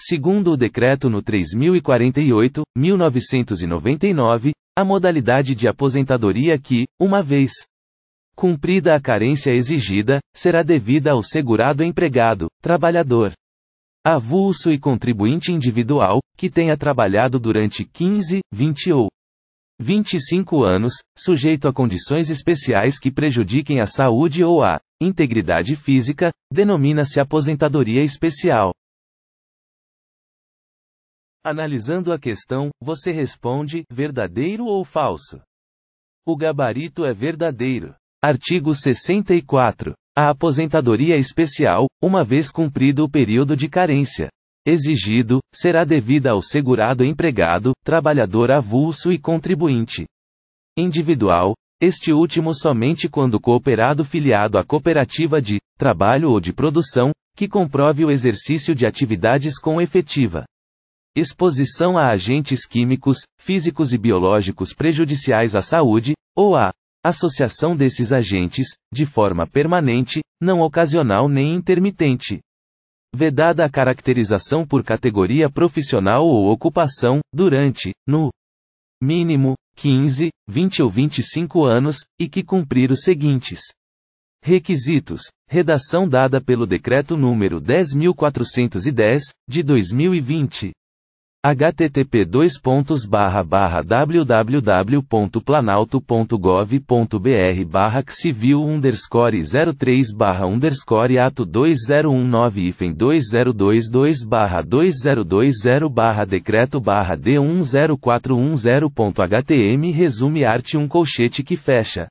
Segundo o decreto no 3048, 1999, a modalidade de aposentadoria que, uma vez cumprida a carência exigida, será devida ao segurado empregado, trabalhador avulso e contribuinte individual, que tenha trabalhado durante 15, 20 ou 25 anos, sujeito a condições especiais que prejudiquem a saúde ou a integridade física, denomina-se aposentadoria especial. Analisando a questão, você responde: verdadeiro ou falso? O gabarito é verdadeiro. Artigo 64. A aposentadoria especial, uma vez cumprido o período de carência exigido, será devida ao segurado empregado, trabalhador avulso e contribuinte individual, este último somente quando cooperado filiado à cooperativa de trabalho ou de produção, que comprove o exercício de atividades com efetiva exposição a agentes químicos, físicos e biológicos prejudiciais à saúde, ou a associação desses agentes, de forma permanente, não ocasional nem intermitente. Vedada a caracterização por categoria profissional ou ocupação, durante, no mínimo, 15, 20 ou 25 anos, e que cumprir os seguintes. Requisitos. Redação dada pelo Decreto nº 10.410, de 2020 http www.planalto.gov.br barra civil underscore 03 barra underscore ato 2019 hífen 2022 barra 2020 barra decreto barra D10410.htm resume arte um colchete que fecha.